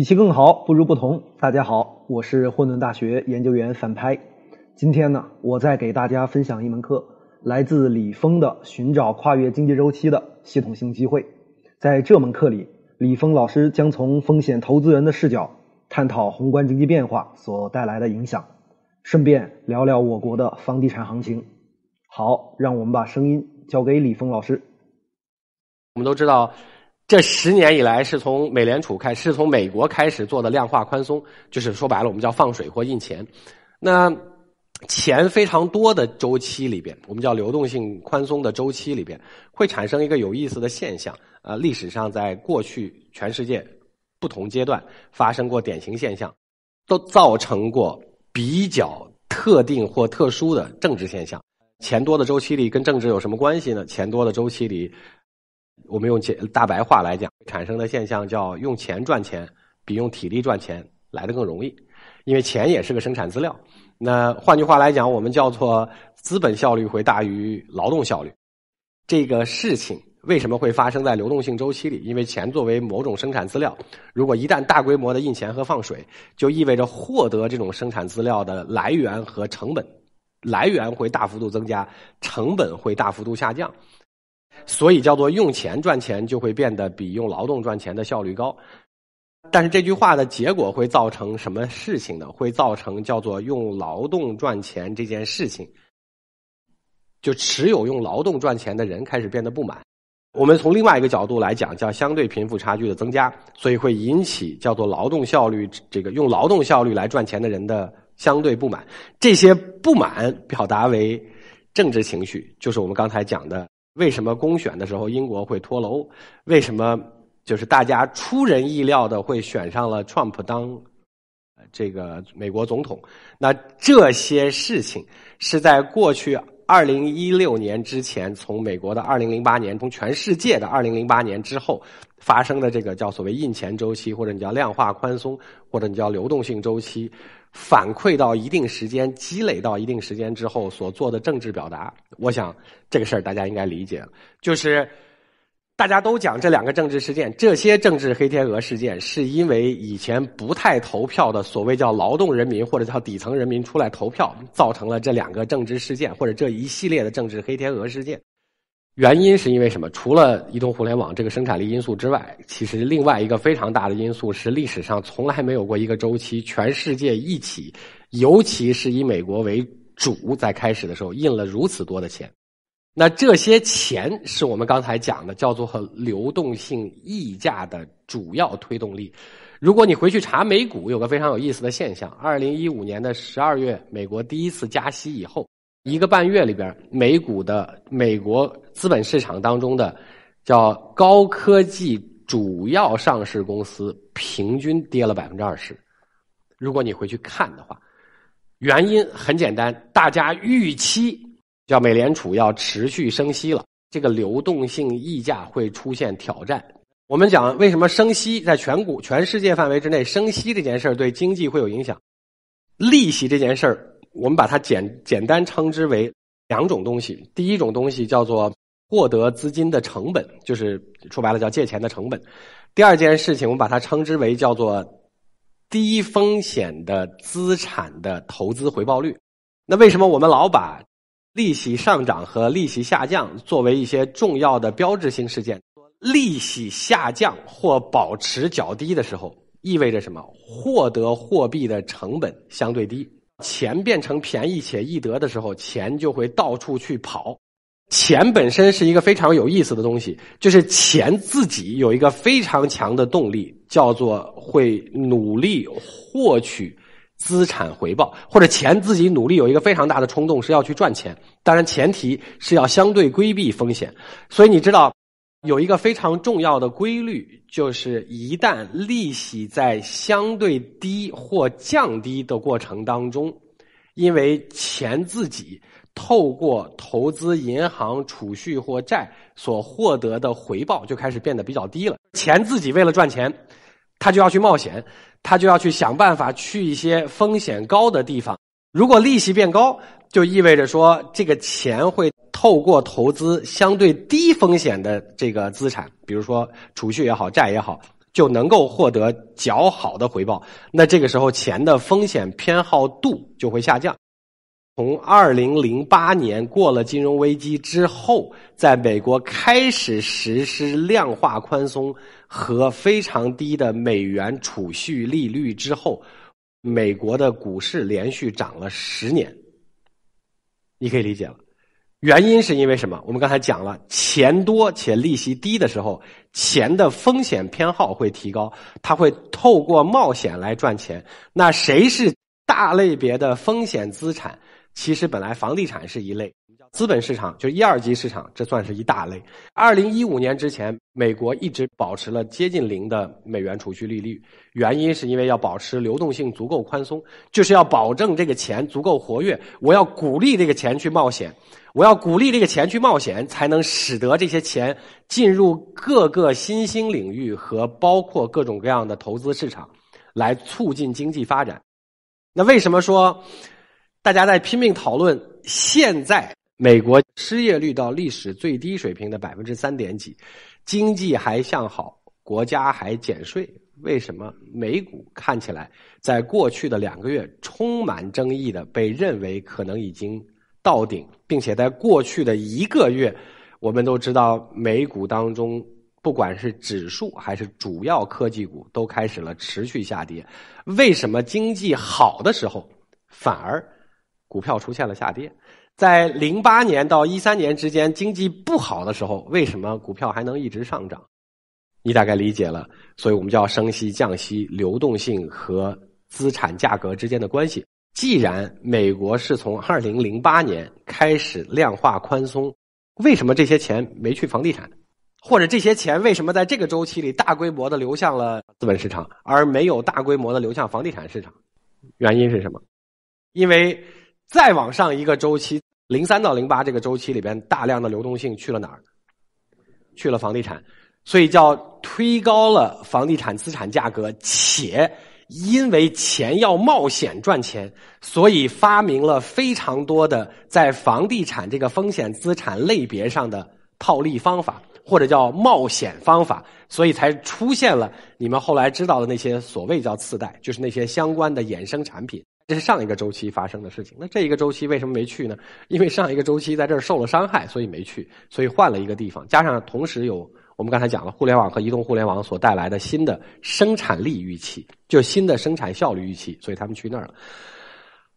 与其更好，不如不同。大家好，我是混沌大学研究员反拍。今天呢，我再给大家分享一门课，来自李峰的《寻找跨越经济周期的系统性机会》。在这门课里，李峰老师将从风险投资人的视角探讨宏观经济变化所带来的影响，顺便聊聊我国的房地产行情。好，让我们把声音交给李峰老师。我们都知道。这十年以来，是从美联储开，是从美国开始做的量化宽松，就是说白了，我们叫放水或印钱。那钱非常多的周期里边，我们叫流动性宽松的周期里边，会产生一个有意思的现象啊。历史上，在过去全世界不同阶段发生过典型现象，都造成过比较特定或特殊的政治现象。钱多的周期里，跟政治有什么关系呢？钱多的周期里。我们用简大白话来讲，产生的现象叫用钱赚钱比用体力赚钱来的更容易，因为钱也是个生产资料。那换句话来讲，我们叫做资本效率会大于劳动效率。这个事情为什么会发生在流动性周期里？因为钱作为某种生产资料，如果一旦大规模的印钱和放水，就意味着获得这种生产资料的来源和成本来源会大幅度增加，成本会大幅度下降。所以叫做用钱赚钱就会变得比用劳动赚钱的效率高，但是这句话的结果会造成什么事情呢？会造成叫做用劳动赚钱这件事情，就持有用劳动赚钱的人开始变得不满。我们从另外一个角度来讲，叫相对贫富差距的增加，所以会引起叫做劳动效率这个用劳动效率来赚钱的人的相对不满。这些不满表达为政治情绪，就是我们刚才讲的。为什么公选的时候英国会脱楼？为什么就是大家出人意料的会选上了 Trump 当这个美国总统？那这些事情是在过去二零一六年之前，从美国的二零零八年，从全世界的二零零八年之后发生的。这个叫所谓印钱周期，或者你叫量化宽松，或者你叫流动性周期。反馈到一定时间，积累到一定时间之后所做的政治表达，我想这个事儿大家应该理解了。就是大家都讲这两个政治事件，这些政治黑天鹅事件，是因为以前不太投票的所谓叫劳动人民或者叫底层人民出来投票，造成了这两个政治事件或者这一系列的政治黑天鹅事件。原因是因为什么？除了移动互联网这个生产力因素之外，其实另外一个非常大的因素是历史上从来没有过一个周期，全世界一起，尤其是以美国为主，在开始的时候印了如此多的钱。那这些钱是我们刚才讲的叫做流动性溢价的主要推动力。如果你回去查美股，有个非常有意思的现象：二零一五年的十二月，美国第一次加息以后。一个半月里边，美股的美国资本市场当中的叫高科技主要上市公司平均跌了百分之二十。如果你回去看的话，原因很简单，大家预期叫美联储要持续升息了，这个流动性溢价会出现挑战。我们讲为什么升息在全股、全世界范围之内升息这件事儿对经济会有影响？利息这件事儿。我们把它简简单称之为两种东西。第一种东西叫做获得资金的成本，就是说白了叫借钱的成本。第二件事情，我们把它称之为叫做低风险的资产的投资回报率。那为什么我们老把利息上涨和利息下降作为一些重要的标志性事件？利息下降或保持较低的时候，意味着什么？获得货币的成本相对低。钱变成便宜且易得的时候，钱就会到处去跑。钱本身是一个非常有意思的东西，就是钱自己有一个非常强的动力，叫做会努力获取资产回报，或者钱自己努力有一个非常大的冲动是要去赚钱。当然前提是要相对规避风险，所以你知道。有一个非常重要的规律，就是一旦利息在相对低或降低的过程当中，因为钱自己透过投资银行储蓄或债所获得的回报就开始变得比较低了，钱自己为了赚钱，他就要去冒险，他就要去想办法去一些风险高的地方。如果利息变高，就意味着说，这个钱会透过投资相对低风险的这个资产，比如说储蓄也好、债也好，就能够获得较好的回报。那这个时候，钱的风险偏好度就会下降。从二零零八年过了金融危机之后，在美国开始实施量化宽松和非常低的美元储蓄利率之后，美国的股市连续涨了十年。你可以理解了，原因是因为什么？我们刚才讲了，钱多且利息低的时候，钱的风险偏好会提高，它会透过冒险来赚钱。那谁是大类别的风险资产？其实本来房地产是一类，叫资本市场，就是一二级市场，这算是一大类。二零一五年之前，美国一直保持了接近零的美元储蓄利率，原因是因为要保持流动性足够宽松，就是要保证这个钱足够活跃，我要鼓励这个钱去冒险，我要鼓励这个钱去冒险，才能使得这些钱进入各个新兴领域和包括各种各样的投资市场，来促进经济发展。那为什么说？大家在拼命讨论，现在美国失业率到历史最低水平的百分之三点几，经济还向好，国家还减税，为什么美股看起来在过去的两个月充满争议的，被认为可能已经到顶，并且在过去的一个月，我们都知道美股当中，不管是指数还是主要科技股，都开始了持续下跌。为什么经济好的时候反而？股票出现了下跌，在零八年到一三年之间经济不好的时候，为什么股票还能一直上涨？你大概理解了，所以我们叫升息、降息、流动性和资产价格之间的关系。既然美国是从二零零八年开始量化宽松，为什么这些钱没去房地产？或者这些钱为什么在这个周期里大规模的流向了资本市场，而没有大规模的流向房地产市场？原因是什么？因为。再往上一个周期，零三到零八这个周期里边，大量的流动性去了哪儿？去了房地产，所以叫推高了房地产资产价格。且因为钱要冒险赚钱，所以发明了非常多的在房地产这个风险资产类别上的套利方法，或者叫冒险方法，所以才出现了你们后来知道的那些所谓叫次贷，就是那些相关的衍生产品。这是上一个周期发生的事情，那这一个周期为什么没去呢？因为上一个周期在这儿受了伤害，所以没去，所以换了一个地方。加上同时有我们刚才讲了互联网和移动互联网所带来的新的生产力预期，就新的生产效率预期，所以他们去那儿了。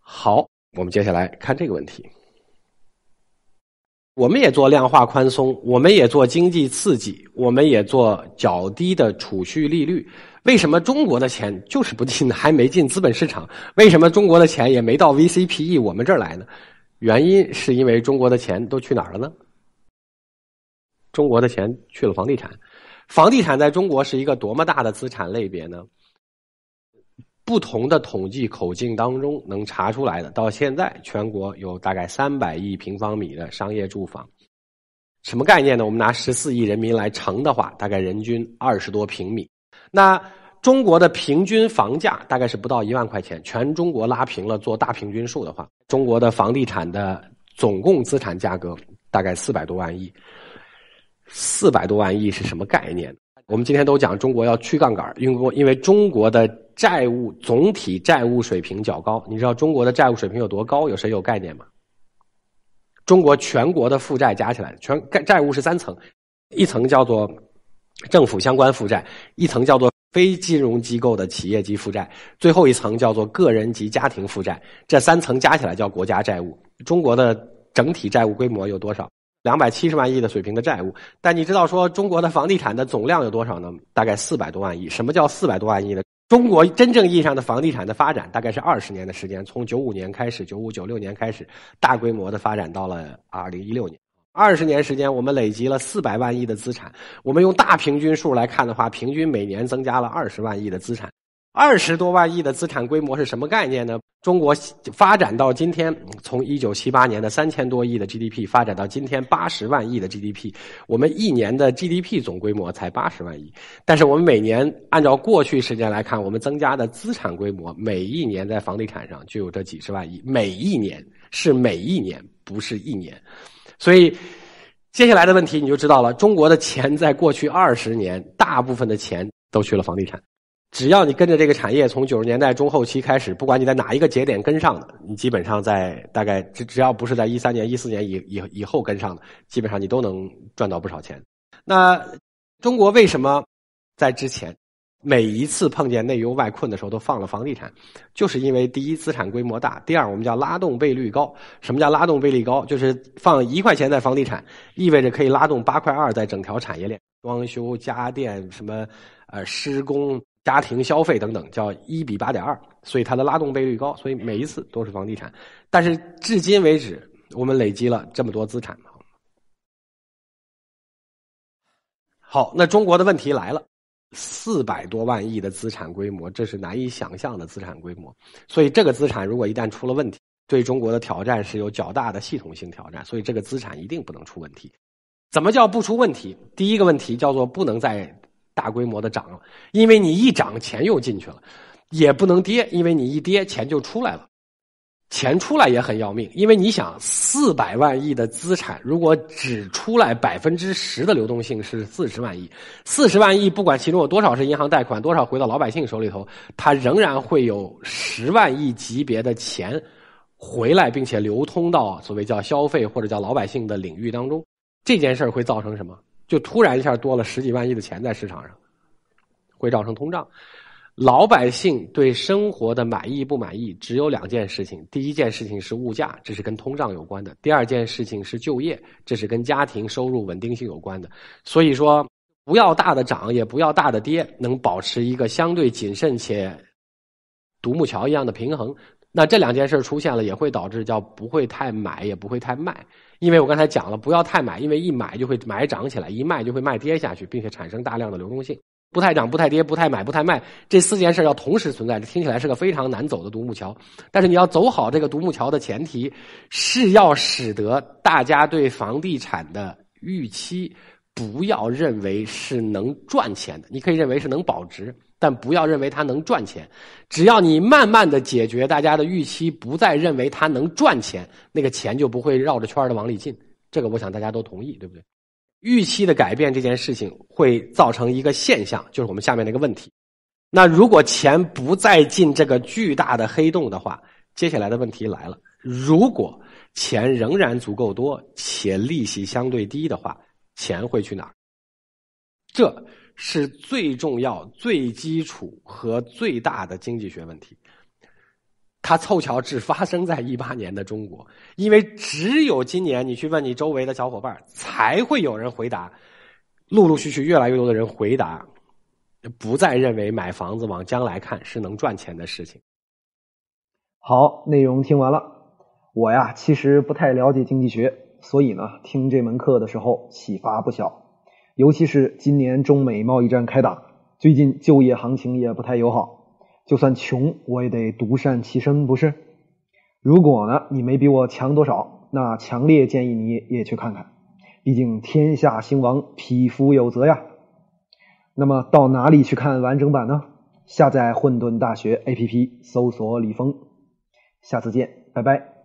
好，我们接下来看这个问题。我们也做量化宽松，我们也做经济刺激，我们也做较低的储蓄利率。为什么中国的钱就是不进，还没进资本市场？为什么中国的钱也没到 VCPE 我们这儿来呢？原因是因为中国的钱都去哪儿了呢？中国的钱去了房地产，房地产在中国是一个多么大的资产类别呢？不同的统计口径当中能查出来的，到现在全国有大概三百亿平方米的商业住房，什么概念呢？我们拿十四亿人民来乘的话，大概人均二十多平米，那。中国的平均房价大概是不到一万块钱，全中国拉平了做大平均数的话，中国的房地产的总共资产价格大概四百多万亿。四百多万亿是什么概念？我们今天都讲中国要去杠杆，因为因为中国的债务总体债务水平较高。你知道中国的债务水平有多高？有谁有概念吗？中国全国的负债加起来，全债债务是三层，一层叫做政府相关负债，一层叫做。非金融机构的企业级负债，最后一层叫做个人及家庭负债，这三层加起来叫国家债务。中国的整体债务规模有多少？两百七十万亿的水平的债务。但你知道说中国的房地产的总量有多少呢？大概四百多万亿。什么叫四百多万亿呢？中国真正意义上的房地产的发展大概是二十年的时间，从九五年开始，九五九六年开始大规模的发展到了二零一六年。二十年时间，我们累积了四百万亿的资产。我们用大平均数来看的话，平均每年增加了二十万亿的资产。二十多万亿的资产规模是什么概念呢？中国发展到今天，从一九七八年的三千多亿的 GDP 发展到今天八十万亿的 GDP，我们一年的 GDP 总规模才八十万亿。但是我们每年按照过去时间来看，我们增加的资产规模，每一年在房地产上就有这几十万亿，每一年是每一年，不是一年。所以，接下来的问题你就知道了。中国的钱在过去二十年，大部分的钱都去了房地产。只要你跟着这个产业，从九十年代中后期开始，不管你在哪一个节点跟上的，你基本上在大概只只要不是在一三年、一四年以以以后跟上的，基本上你都能赚到不少钱。那中国为什么在之前？每一次碰见内忧外困的时候，都放了房地产，就是因为第一资产规模大，第二我们叫拉动倍率高。什么叫拉动倍率高？就是放一块钱在房地产，意味着可以拉动八块二在整条产业链，装修、家电、什么，呃，施工、家庭消费等等，叫一比八点二。所以它的拉动倍率高，所以每一次都是房地产。但是至今为止，我们累积了这么多资产。好，那中国的问题来了。四百多万亿的资产规模，这是难以想象的资产规模。所以这个资产如果一旦出了问题，对中国的挑战是有较大的系统性挑战。所以这个资产一定不能出问题。怎么叫不出问题？第一个问题叫做不能再大规模的涨，了，因为你一涨钱又进去了；也不能跌，因为你一跌钱就出来了。钱出来也很要命，因为你想，四百万亿的资产，如果只出来百分之十的流动性是四十万亿，四十万亿不管其中有多少是银行贷款，多少回到老百姓手里头，它仍然会有十万亿级别的钱回来，并且流通到所谓叫消费或者叫老百姓的领域当中。这件事儿会造成什么？就突然一下多了十几万亿的钱在市场上，会造成通胀。老百姓对生活的满意不满意，只有两件事情。第一件事情是物价，这是跟通胀有关的；第二件事情是就业，这是跟家庭收入稳定性有关的。所以说，不要大的涨，也不要大的跌，能保持一个相对谨慎且独木桥一样的平衡。那这两件事出现了，也会导致叫不会太买，也不会太卖，因为我刚才讲了，不要太买，因为一买就会买涨起来，一卖就会卖跌下去，并且产生大量的流动性。不太涨、不太跌、不太买、不太卖，这四件事要同时存在，听起来是个非常难走的独木桥。但是你要走好这个独木桥的前提，是要使得大家对房地产的预期不要认为是能赚钱的，你可以认为是能保值，但不要认为它能赚钱。只要你慢慢的解决大家的预期不再认为它能赚钱，那个钱就不会绕着圈的往里进。这个我想大家都同意，对不对？预期的改变这件事情会造成一个现象，就是我们下面那个问题。那如果钱不再进这个巨大的黑洞的话，接下来的问题来了：如果钱仍然足够多且利息相对低的话，钱会去哪儿？这是最重要、最基础和最大的经济学问题。它凑巧只发生在一八年的中国，因为只有今年，你去问你周围的小伙伴，才会有人回答。陆陆续续，越来越多的人回答，不再认为买房子往将来看是能赚钱的事情。好，内容听完了，我呀其实不太了解经济学，所以呢，听这门课的时候启发不小。尤其是今年中美贸易战开打，最近就业行情也不太友好。就算穷，我也得独善其身，不是？如果呢，你没比我强多少，那强烈建议你也去看看，毕竟天下兴亡，匹夫有责呀。那么到哪里去看完整版呢？下载混沌大学 A P P，搜索李峰。下次见，拜拜。